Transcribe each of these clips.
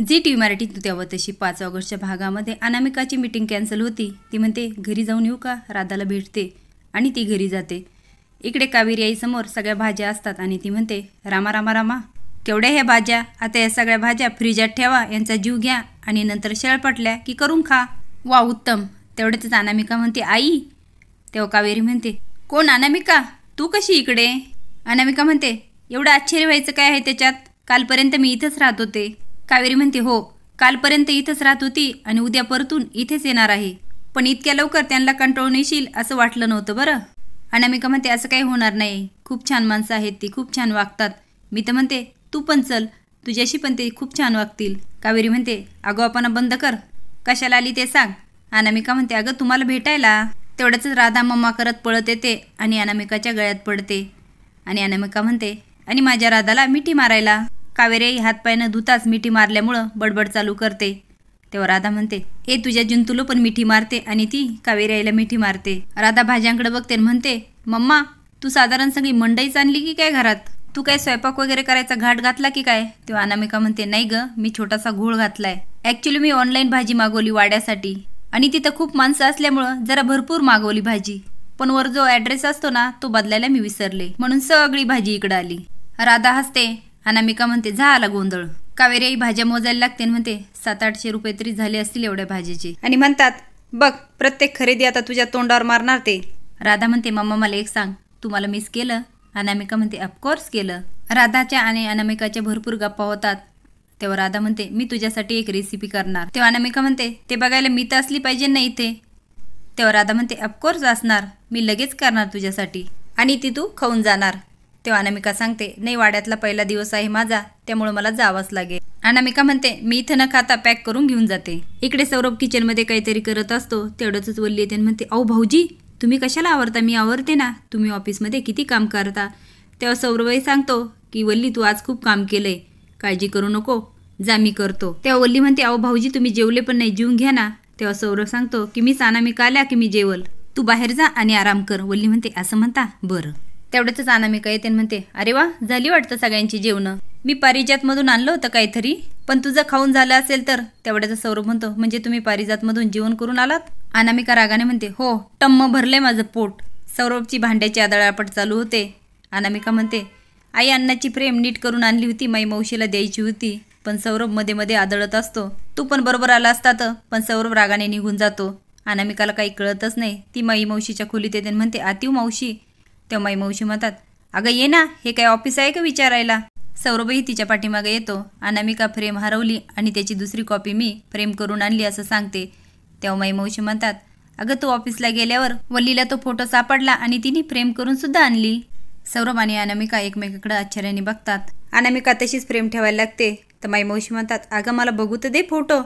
जी TV Marathi तुत्यावं तशी पाच ऑगस्टच्या भागामध्ये अनामिकाची मीटिंग कॅन्सल होती ती म्हणते घरी जाऊन येऊ का राधाला भेटते आणि ती घरी जाते इकडे कावेरी आईसमोर सगळ्या भाज्या असतात आणि ती म्हणते रामा रामा रामा केवढ्या ह्या भाज्या आता या सगळ्या भाज्या फ्रीजात ठेवा यांचा जीव घ्या आणि नंतर शेळ पटल्या की करून खा वा उत्तम तेवढ्यातच अनामिका म्हणते आई तेव्हा कावेरी म्हणते कोण अनामिका तू कशी इकडे अनामिका म्हणते एवढं आश्चर्य व्हायचं काय आहे त्याच्यात कालपर्यंत मी इथंच राहत होते कावेरी म्हणते हो कालपर्यंत इथंच राहत होती आणि उद्या परतून इथेच येणार आहे पण इतक्या लवकर त्यांना कंट्रोल नेशील असं वाटलं नव्हतं बरं अनामिका म्हणते असं काही होणार नाही खूप छान माणसं आहेत ती खूप छान वागतात मी तर म्हणते तू पण चल तुझ्याशी पण ते खूप छान वागतील कावेरी म्हणते आपण बंद कर कशाला आली ते सांग अनामिका म्हणते अगं तुम्हाला भेटायला तेवढंच राधा मम्मा करत पळत येते आणि अनामिकाच्या गळ्यात पडते आणि अनामिका म्हणते आणि माझ्या राधाला मिठी मारायला कावेरी हातपायनं धुताच मिठी मारल्यामुळं बडबड चालू करते तेव्हा राधा म्हणते ए तुझ्या जिंतूला पण मिठी मारते आणि ती कावेरेला मिठी मारते राधा भाज्यांकडे बघते म्हणते मम्मा तू साधारण सगळी मंडईच आणली की काय घरात तू काय स्वयंपाक वगैरे करायचा घाट घातला की काय तेव्हा अनामिका म्हणते नाही ग मी छोटासा घोळ घातलाय ऍक्च्युली मी ऑनलाईन भाजी मागवली वाड्यासाठी आणि तिथं खूप माणसं असल्यामुळं जरा भरपूर मागवली भाजी पण वर जो ॲड्रेस असतो ना तो बदलायला मी विसरले म्हणून सगळी भाजी इकडं आली राधा हसते अनामिका म्हणते आला गोंधळ कावेरी भाज्या मोजायला लागते म्हणते सात आठशे रुपये तरी झाले असतील एवढ्या भाजीचे आणि म्हणतात बघ प्रत्येक खरेदी आता तुझ्या तोंडावर मारणार ते राधा म्हणते मम्मा मला एक सांग तुम्हाला मिस केलं अनामिका म्हणते अफकोर्स केलं राधाच्या आणि अनामिकाच्या भरपूर गप्पा होतात तेव्हा राधा म्हणते मी तुझ्यासाठी एक रेसिपी करणार तेव्हा अनामिका म्हणते ते बघायला मी तर असली पाहिजे ना इथे तेव्हा राधा म्हणते अफकोर्स असणार मी लगेच करणार तुझ्यासाठी आणि ती तू खाऊन जाणार तेव्हा अनामिका सांगते नाही वाड्यातला पहिला दिवस आहे माझा त्यामुळे मला जावंच लागेल अनामिका म्हणते मी इथं न खाता पॅक करून घेऊन जाते इकडे सौरभ किचनमध्ये काहीतरी करत असतो तेवढंच वल्ली येते म्हणते अहो भाऊजी तुम्ही कशाला आवरता मी आवरते ना तुम्ही ऑफिसमध्ये किती काम करता तेव्हा सौरभही सांगतो की वल्ली तू आज खूप काम केलंय काळजी करू नको जा मी करतो तेव्हा वल्ली म्हणते अहो भाऊजी तुम्ही जेवले पण नाही जेवून घ्या ना तेव्हा सौरभ सांगतो की मी सानामिका आल्या की मी जेवल तू बाहेर जा आणि आराम कर वल्ली म्हणते असं म्हणता बरं तेवढ्याच अनामिका येते म्हणते अरे वा झाली वाटतं सगळ्यांची जेवणं मी पारिजातमधून आणलं होतं काहीतरी पण तुझं खाऊन झालं असेल तर तेवढ्याचा सौरभ म्हणतो म्हणजे तुम्ही पारिजातमधून जेवण करून आलात अनामिका रागाने म्हणते हो टम्म भरले माझं पोट सौरभची भांड्याची आदळापट चालू होते अनामिका म्हणते आई अन्नाची प्रेम नीट करून आणली होती माई मावशीला द्यायची होती पण सौरभ मध्ये मध्ये आदळत असतो तू पण बरोबर आला असता तर पण सौरभ रागाने निघून जातो अनामिकाला काही कळतच नाही ती माई मावशीच्या खोलीत येते म्हणते आतीव मावशी तेव्हा मावशी म्हणतात अगं ये ना हे काय ऑफिस आहे का विचारायला सौरभही तिच्या पाठीमागे येतो अनामिका फ्रेम हरवली आणि त्याची दुसरी कॉपी मी फ्रेम करून आणली असं सांगते तेव्हा मावशी म्हणतात अगं तू ऑफिसला गेल्यावर वल्लीला तो फोटो सापडला आणि तिने फ्रेम करून सुद्धा आणली सौरभ आणि अनामिका एकमेकाकडे आश्चर्याने बघतात अनामिका तशीच फ्रेम ठेवायला लागते तर माईमावशी म्हणतात अगं मला बघू तर दे फोटो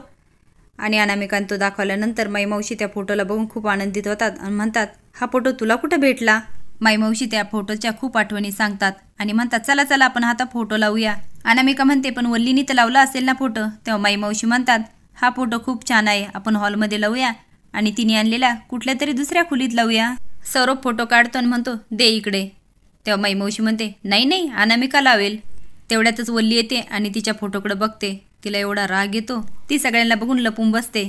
आणि अनामिकान तो दाखवल्यानंतर माईमावशी त्या फोटोला बघून खूप आनंदित होतात आणि म्हणतात हा फोटो तुला कुठं भेटला माईमावशी त्या फोटोच्या खूप आठवणी सांगतात आणि म्हणतात चला चला आपण आता फोटो लावूया अनामिका म्हणते पण वल्लीनी तर लावला असेल ना फोटो तेव्हा माईमावशी म्हणतात हा फोटो खूप छान आहे आपण हॉलमध्ये लावूया आणि तिने आणलेला कुठल्या तरी दुसऱ्या खोलीत लावूया सौरभ फोटो काढतो आणि म्हणतो दे इकडे तेव्हा माईमावशी म्हणते नाही नाही अनामिका लावेल तेवढ्यातच वल्ली येते आणि तिच्या फोटोकडे बघते तिला एवढा राग येतो ती सगळ्यांना बघून लपून बसते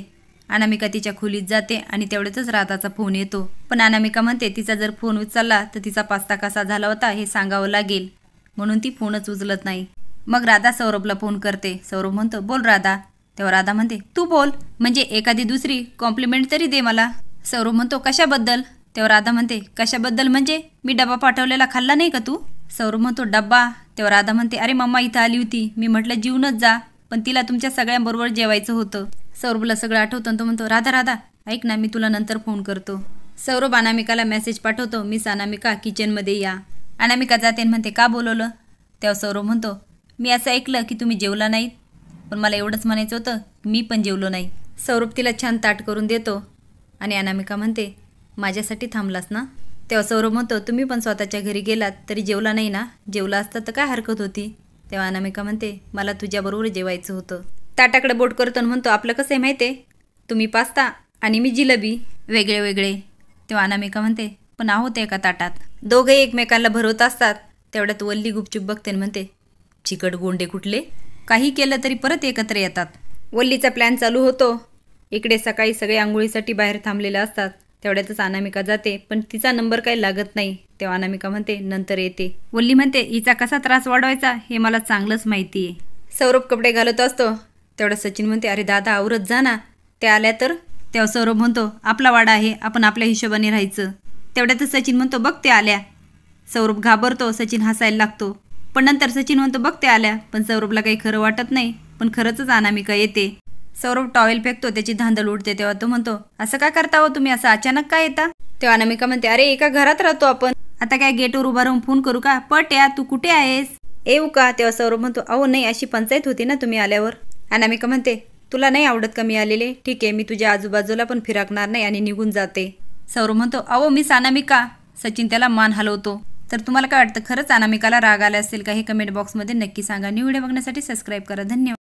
अनामिका तिच्या खोलीत जाते आणि तेवढ्यातच राधाचा फोन येतो पण अनामिका म्हणते तिचा जर फोन उचलला तर तिचा पास्ता कसा झाला होता हे सांगावं लागेल म्हणून ती फोनच उचलत नाही मग राधा सौरभला फोन करते सौरभ म्हणतो बोल राधा तेव्हा राधा म्हणते तू बोल म्हणजे एखादी दुसरी कॉम्प्लिमेंट तरी दे मला सौरभ म्हणतो कशाबद्दल तेव्हा राधा म्हणते कशाबद्दल म्हणजे मी डबा पाठवलेला खाल्ला नाही का तू सौरभ म्हणतो डब्बा तेव्हा राधा म्हणते अरे मम्मा इथं आली होती मी म्हटलं जीवनच जा पण तिला तुमच्या सगळ्यांबरोबर जेवायचं होतं सौरभला सगळं आठवतं तो म्हणतो राधा राधा ऐक ना मी तुला नंतर फोन करतो सौरभ अनामिकाला मेसेज पाठवतो मिस अनामिका किचनमध्ये या अनामिका जाते म्हणते का बोलवलं तेव्हा सौरभ म्हणतो मी असं ऐकलं की तुम्ही जेवला नाहीत पण मला एवढंच म्हणायचं होतं मी पण जेवलो नाही सौरभ तिला छान ताट करून देतो आणि अनामिका म्हणते माझ्यासाठी थांबलास ना तेव्हा सौरभ म्हणतो तुम्ही पण स्वतःच्या घरी गेलात तरी जेवला नाही ना जेवला असता तर काय हरकत होती तेव्हा अनामिका म्हणते मला तुझ्याबरोबर जेवायचं होतं ताटाकडे बोट करतो आणि म्हणतो आपलं कसं आहे माहिती आहे तुम्ही पास्ता आणि मी जिलबी वेगळे वेगळे तेव्हा अनामिका म्हणते पण आहोत एका ताटात दोघे एकमेकांना भरवत असतात तेवढ्यात वल्ली गुपचूप बघते म्हणते चिकट गोंडे कुठले काही केलं तरी परत एकत्र येतात वल्लीचा प्लॅन चालू होतो इकडे सकाळी सगळे आंघोळीसाठी बाहेर थांबलेले असतात तेवढ्यातच अनामिका जाते पण तिचा नंबर काही लागत नाही तेव्हा अनामिका म्हणते नंतर येते वल्ली म्हणते हिचा कसा त्रास वाढवायचा हे मला चांगलंच माहिती आहे सौरभ कपडे घालत असतो तेवढा सचिन म्हणते अरे दादा आवरत जा ना ते आल्या तर तेव्हा सौरभ म्हणतो आपला वाडा आहे आपण आपल्या हिशोबाने राहायचं तर सचिन म्हणतो बघ ते आल्या सौरभ घाबरतो सचिन हसायला लागतो पण नंतर सचिन म्हणतो बघ ते आल्या पण सौरभला काही खरं वाटत नाही पण खरंच अनामिका येते सौरभ टॉवेल फेकतो त्याची धांदल उडते तेव्हा तो म्हणतो असं काय करता हो तुम्ही असं अचानक काय येता तेव्हा अनामिका म्हणते अरे एका घरात राहतो आपण आता काय गेटवर उभा राहून फोन करू का पट या तू कुठे आहेस येऊ का तेव्हा सौरभ म्हणतो अहो नाही अशी पंचायत होती ना तुम्ही आल्यावर अनामिका म्हणते तुला नाही आवडत कमी आलेले ठीक आहे मी तुझ्या आजूबाजूला पण फिराकणार नाही आणि निघून जाते सौरभ म्हणतो अहो मिस अनामिका सचिन त्याला मान हलवतो तर तुम्हाला काय वाटतं खरंच अनामिकाला राग आला असेल का हे कमेंट बॉक्समध्ये नक्की सांगा न्यू व्हिडिओ बघण्यासाठी सबस्क्राईब करा धन्यवाद